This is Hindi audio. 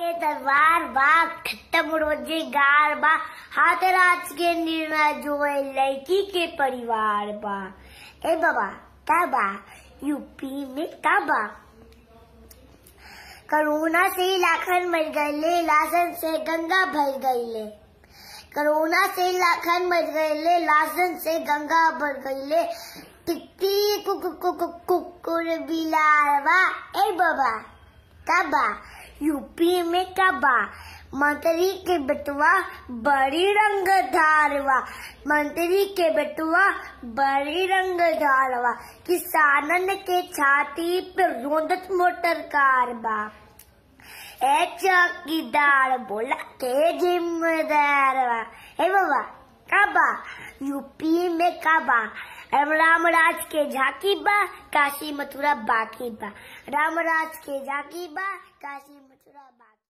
के दरबार बा खत्म रोजेगार बा हाथ राज के निर्णय जो है लड़की के परिवार बा ए बाबा तबा यूपी में तबा कोरोना से लाखन मर गए लासन से गंगा भर गई ले कोरोना से लाखन मर गए ले लासन से गंगा भर गईले टिक्की कुकुर बा ए बाबा तबा यूपी में कबा मंत्री के बेटवा बड़ी रंग धारवा मंत्री के बेटवा बड़ी रंग धारवा किसानन के छाती पे रोंदत मोटर बा ऐ चौकीदार बोला के बा हे बाबा काबा यूपी में काबा रामराज के झाकी बा काशी मथुरा बाकी बा रामराज के झाकी बा काशी मथुरा बाकी